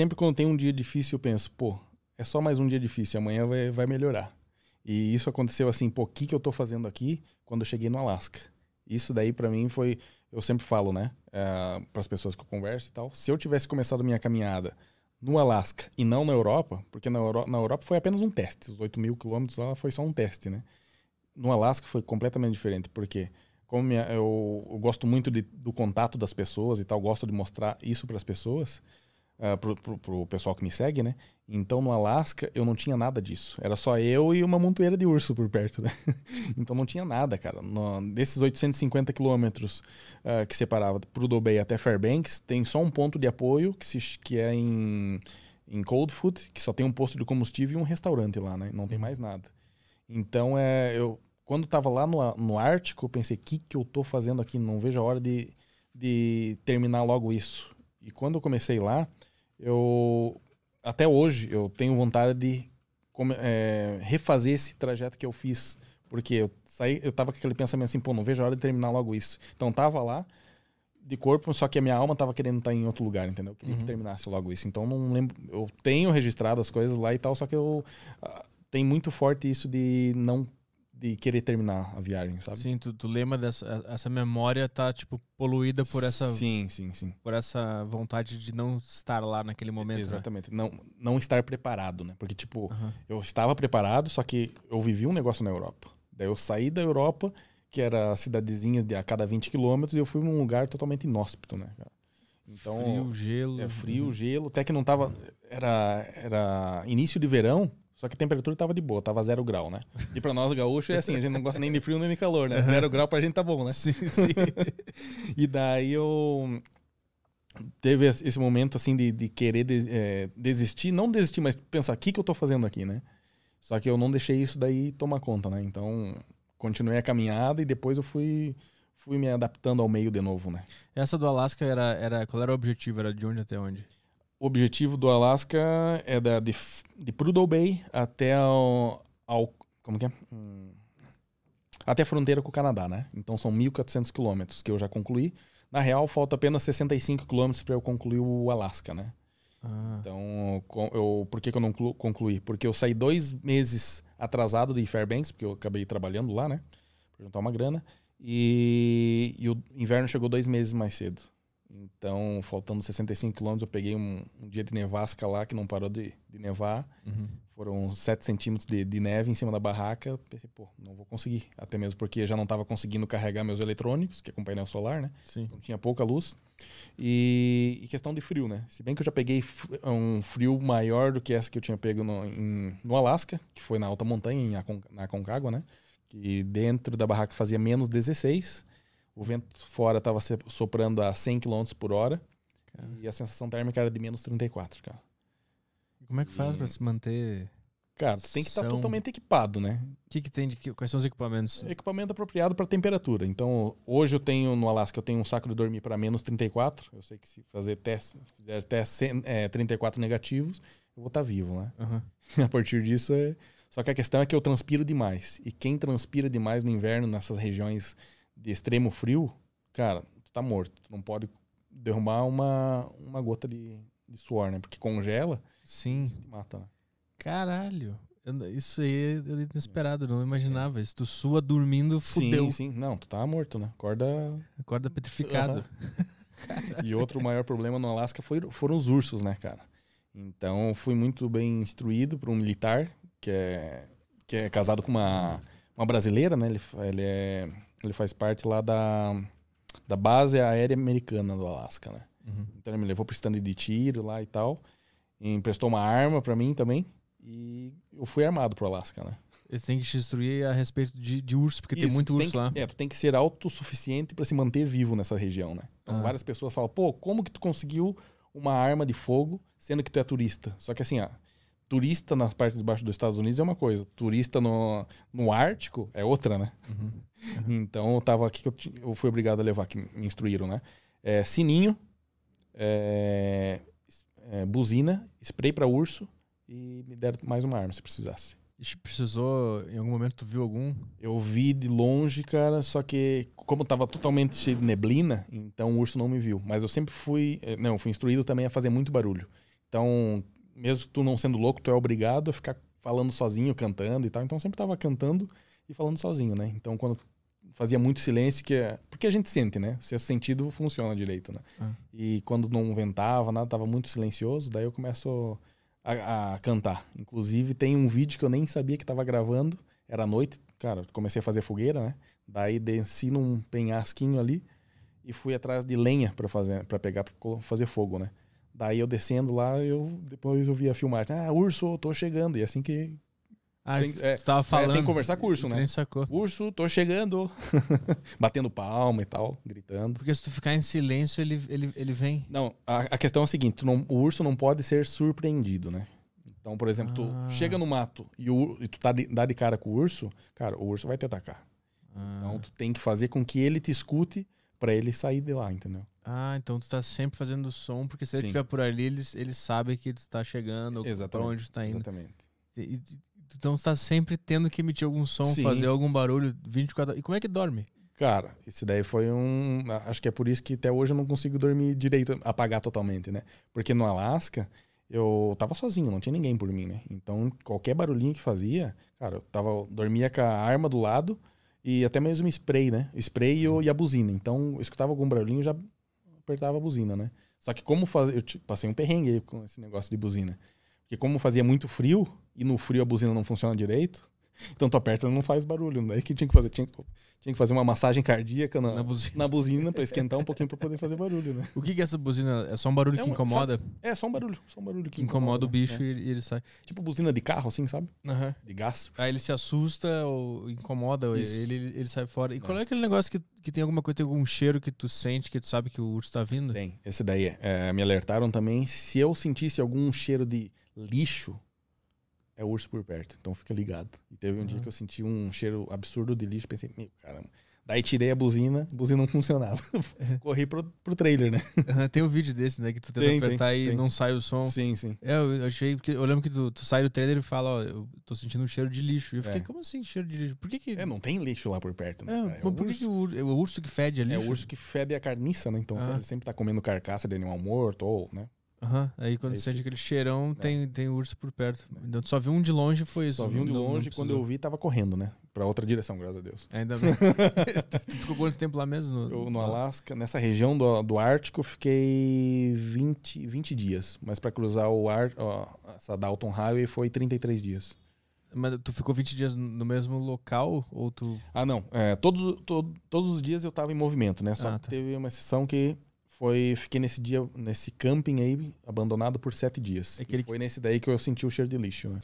sempre quando tem um dia difícil, eu penso, pô, é só mais um dia difícil, amanhã vai, vai melhorar. E isso aconteceu assim, pô, o que, que eu tô fazendo aqui quando eu cheguei no Alasca? Isso daí para mim foi, eu sempre falo, né, uh, eh, para as pessoas que eu converso e tal, se eu tivesse começado a minha caminhada no Alasca e não na Europa, porque na, Euro na Europa foi apenas um teste, os 8 mil quilômetros lá foi só um teste, né? No Alasca foi completamente diferente, porque como minha, eu, eu, gosto muito de, do contato das pessoas e tal, gosto de mostrar isso para as pessoas, uh, pro, pro, pro, pessoal que me segue, né? Então no Alasca eu não tinha nada disso. Era só eu e uma montoeira de urso por perto, né? então não tinha nada, cara. No, desses 850 quilômetros uh, que separava pro Dobei até Fairbanks, tem só um ponto de apoio que, se, que é em, em Coldfoot, que só tem um posto de combustível e um restaurante lá, né? Não tem uhum. mais nada. Então é, eu quando estava lá no, no Ártico, eu pensei, o que, que eu estou fazendo aqui? Não vejo a hora de, de terminar logo isso. E quando eu comecei lá, eu até hoje eu tenho vontade de é, refazer esse trajeto que eu fiz. Porque eu saí, eu tava com aquele pensamento assim, pô, não vejo a hora de terminar logo isso. Então tava lá de corpo, só que a minha alma tava querendo estar tá em outro lugar, entendeu? Eu queria uhum. que terminasse logo isso. Então não lembro, eu tenho registrado as coisas lá e tal, só que eu ah, tem muito forte isso de não de querer terminar a viagem, sabe? Sim, tu, tu lembra dessa essa memória tá tipo poluída por essa Sim, sim, sim. por essa vontade de não estar lá naquele momento. Né? Exatamente. Né? Não não estar preparado, né? Porque tipo, uhum. eu estava preparado, só que eu vivi um negócio na Europa. Daí eu saí da Europa, que era cidadezinhas de a cada 20 quilômetros, e eu fui num lugar totalmente inóspito, né, Então, frio, gelo. É frio, uhum. gelo, até que não tava era era início de verão. Só que a temperatura tava de boa, tava zero grau, né? E pra nós, gaúcho, é assim, a gente não gosta nem de frio nem de calor, né? Zero grau pra gente tá bom, né? Sim, sim. e daí eu. Teve esse momento, assim, de, de querer é, desistir. Não desistir, mas pensar, o que, que eu tô fazendo aqui, né? Só que eu não deixei isso daí tomar conta, né? Então, continuei a caminhada e depois eu fui fui me adaptando ao meio de novo, né? Essa do Alasca era, era qual era o objetivo? Era de onde até onde? O objetivo do Alasca é da, de, de Prudhoe Bay até ao, ao como que é? Hum. Até a fronteira com o Canadá, né? Então são 1.400 quilômetros que eu já concluí. Na real, falta apenas 65 quilômetros para eu concluir o Alasca, né? Ah. Então, eu, por que, que eu não concluí? Porque eu saí dois meses atrasado de Fairbanks, porque eu acabei trabalhando lá, né? Pra juntar uma grana. E, e o inverno chegou dois meses mais cedo. Então, faltando 65 quilômetros, eu peguei um, um, dia de nevasca lá, que não parou de, de nevar. Uhum. Foram 7 centímetros de, de, neve em cima da barraca. Pensei, pô, não vou conseguir. Até mesmo porque já não estava conseguindo carregar meus eletrônicos, que é com painel solar, né? Sim. Então, tinha pouca luz. E, e, questão de frio, né? Se bem que eu já peguei um frio maior do que essa que eu tinha pego no, em, no Alasca, que foi na alta montanha, em Acon na Aconcagua, né? Que dentro da barraca fazia menos 16 o vento fora estava soprando a 100 km por hora. E a sensação térmica era de menos 34, cara. Como é que faz para se manter. Cara, tu tem que estar tá totalmente equipado, né? O que, que tem de. Quais são os equipamentos? Equipamento apropriado para temperatura. Então, hoje eu tenho no Alasca, eu tenho um saco de dormir para menos 34. Eu sei que se fazer teste, fizer até é, 34 negativos, eu vou estar tá vivo, né? Uhum. a partir disso é. Só que a questão é que eu transpiro demais. E quem transpira demais no inverno, nessas regiões de extremo frio, cara, tu tá morto. Tu não pode derrubar uma, uma gota de, de suor, né? Porque congela. Sim. mata, né? Caralho. Isso aí é, é. inesperado, não imaginava. Se tu sua dormindo, fudeu. Sim, sim. Não, tu tá morto, né? Acorda... Acorda petrificado. Uhum. e outro maior problema no Alasca foi, foram os ursos, né, cara? Então, fui muito bem instruído por um militar que é, que é casado com uma uma brasileira, né? Ele, ele, é, ele faz parte lá da, da base aérea americana do Alasca, né? Uhum. Então ele me levou pro stand de tiro lá e tal. E emprestou uma arma para mim também. E eu fui armado pro Alasca, né? Eles têm que te instruir a respeito de, de urso, porque Isso, tem muito tem urso que, lá. É, tu tem que ser autossuficiente para se manter vivo nessa região, né? Então ah. várias pessoas falam, pô, como que tu conseguiu uma arma de fogo sendo que tu é turista? Só que assim, ó, turista na parte de baixo dos Estados Unidos é uma coisa, turista no, no Ártico é outra, né? Uhum. então eu tava aqui que eu, eu, fui obrigado a levar, que me instruíram, né? É, sininho, é, é, buzina, spray para urso e me deram mais uma arma se precisasse. E precisou, em algum momento tu viu algum? Eu vi de longe, cara, só que como tava totalmente cheio de neblina, então o urso não me viu. Mas eu sempre fui, eh, não, fui instruído também a fazer muito barulho. Então, mesmo tu não sendo louco, tu é obrigado a ficar falando sozinho, cantando e tal. Então sempre tava cantando e falando sozinho, né? Então quando fazia muito silêncio, que é... porque a gente sente, né? se Sexto sentido funciona direito, né? Ah. E quando não ventava, nada, tava muito silencioso, daí eu começo a, a, cantar. Inclusive tem um vídeo que eu nem sabia que tava gravando, era noite, cara, comecei a fazer fogueira, né? Daí desci num penhasquinho ali e fui atrás de lenha para fazer, para pegar para fazer fogo, né? Daí eu descendo lá, eu depois eu vi a filmagem. Ah, urso, tô chegando. E é assim que. Ah, tem, é, tava falando. É, tem né? que conversar com o urso, né? Sacou. Urso, tô chegando. Batendo palma e tal, gritando. Porque se tu ficar em silêncio, ele, ele, ele vem. Não, a, a questão é a seguinte: não, o urso não pode ser surpreendido, né? Então, por exemplo, ah. tu chega no mato e, o, e tu tá de, dá de cara com o urso, cara, o urso vai te atacar. Então, ah. Então, tu tem que fazer com que ele te escute para ele sair de lá, entendeu? Ah, então tu tá sempre fazendo som, porque se ele estiver por ali, eles, eles sabem que tu tá chegando, ou pra onde tu tá indo. Exatamente. E, então tu tá sempre tendo que emitir algum som, Sim. fazer algum barulho 24 horas. E como é que dorme? Cara, isso daí foi um. Acho que é por isso que até hoje eu não consigo dormir direito, apagar totalmente, né? Porque no Alasca, eu tava sozinho, não tinha ninguém por mim, né? Então, qualquer barulhinho que fazia, cara, eu tava, dormia com a arma do lado e até mesmo spray, né? Spray uhum. e a buzina. Então, eu escutava algum barulhinho, já apertava a buzina, né? Só que como fazer, eu passei um perrengue com esse negócio de buzina. Porque como fazia muito frio, e no frio a buzina não funciona direito, então tu aperta, e não faz barulho. Daí né? que tinha que fazer? Tinha, tinha que fazer uma massagem cardíaca na, na buzina, na buzina para esquentar um pouquinho para poder fazer barulho, né? O que, que é essa buzina? É só um barulho é um, que incomoda? Sabe? É, só um barulho. Só um barulho que, que incomoda, incomoda, o bicho é. e ele sai. Né? Tipo buzina de carro, assim, sabe? Uhum. De gás. Aí ele se assusta ou incomoda, ou ele, ele sai fora. E qual é. é aquele negócio que, que tem alguma coisa, tem algum cheiro que tu sente, que tu sabe que o urso tá vindo? Tem, esse daí é, é me alertaram também. Se eu sentisse algum cheiro de lixo é urso por perto. Então fica ligado. E teve um uhum. dia que eu senti um cheiro absurdo de lixo, pensei, meu caramba. Daí tirei a buzina, a buzina não funcionava. Corri pro, pro trailer, né? tem um vídeo desse, né? Que tu tenta tem, apertar tem, e tem. não sai o som. Sim, sim. É, eu achei, porque eu lembro que tu, tu sai do trailer e fala, ó, eu tô sentindo um cheiro de lixo. Eu fiquei, é. como assim cheiro de lixo? Por que que... É, não tem lixo lá por perto, né? É, é por urso. que o, é o urso que fede ali? É o urso que fede a carniça, né? Então ah. sempre tá comendo carcaça de animal morto ou, né? Uhum. Aí quando é sente que... aquele cheirão, é. tem, tem urso por perto. Então, só vi um de longe foi isso. Só vi um de longe não quando eu vi tava correndo, né? Pra outra direção, graças a Deus. Ainda bem. tu ficou quanto tempo lá mesmo? No, eu, no Alasca, nessa região do, do Ártico, fiquei 20, 20 dias. Mas para cruzar o ar, ó, essa Dalton Highway foi 33 dias. Mas tu ficou 20 dias no mesmo local ou tu... Ah, não. É, todo, todo todos os dias eu tava em movimento, né? Só ah, tá. teve uma sessão que foi fiquei nesse dia nesse camping aí abandonado por sete dias. É foi nesse daí que eu senti o cheiro de lixo, né?